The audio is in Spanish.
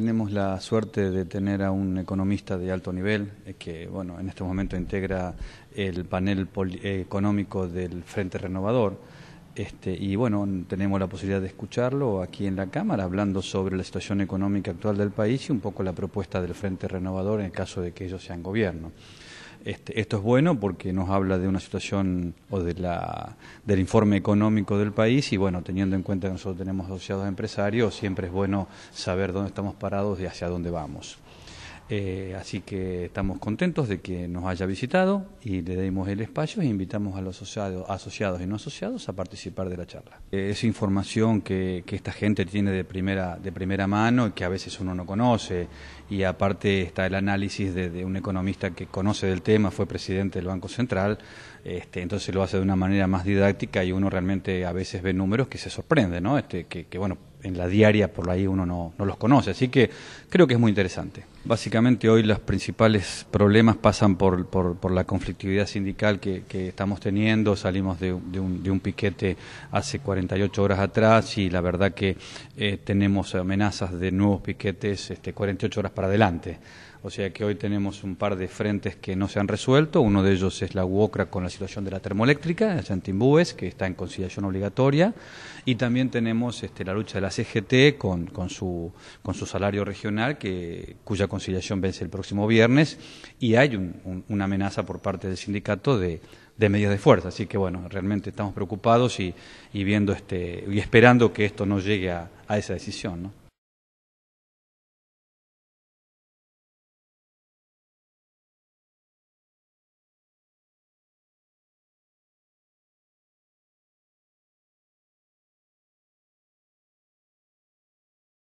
tenemos la suerte de tener a un economista de alto nivel eh, que, bueno, en este momento integra el panel eh, económico del Frente Renovador. Este, y bueno, tenemos la posibilidad de escucharlo aquí en la Cámara, hablando sobre la situación económica actual del país y un poco la propuesta del Frente Renovador en el caso de que ellos sean gobierno. Este, esto es bueno porque nos habla de una situación o de la, del informe económico del país y bueno, teniendo en cuenta que nosotros tenemos asociados empresarios, siempre es bueno saber dónde estamos parados y hacia dónde vamos. Eh, así que estamos contentos de que nos haya visitado y le demos el espacio e invitamos a los asociados y no asociados a participar de la charla. Eh, es información que, que, esta gente tiene de primera, de primera mano y que a veces uno no conoce. Y aparte está el análisis de, de un economista que conoce del tema, fue presidente del Banco Central, este, entonces lo hace de una manera más didáctica y uno realmente a veces ve números que se sorprende, ¿no? Este, que, que bueno, en la diaria por ahí uno no, los conoce. Así que creo que es muy interesante. Básicamente hoy los principales problemas pasan por, la conflictividad sindical que, estamos teniendo. Salimos de, un, de, un, piquete hace 48 horas atrás y la verdad que eh, tenemos amenazas de nuevos piquetes este, 48 horas para adelante. O sea que hoy tenemos un par de frentes que no se han resuelto. Uno de ellos es la UOCRA con la situación de la termoeléctrica, en Santimbúes, que está en conciliación obligatoria. Y también tenemos este, la lucha de la CGT con, con, su, con su salario regional, que, cuya conciliación vence el próximo viernes, y hay una amenaza por parte del sindicato de, de medidas de fuerza. Así que, bueno, realmente estamos preocupados y, y, viendo este, y esperando que esto no llegue a, a esa decisión. ¿no?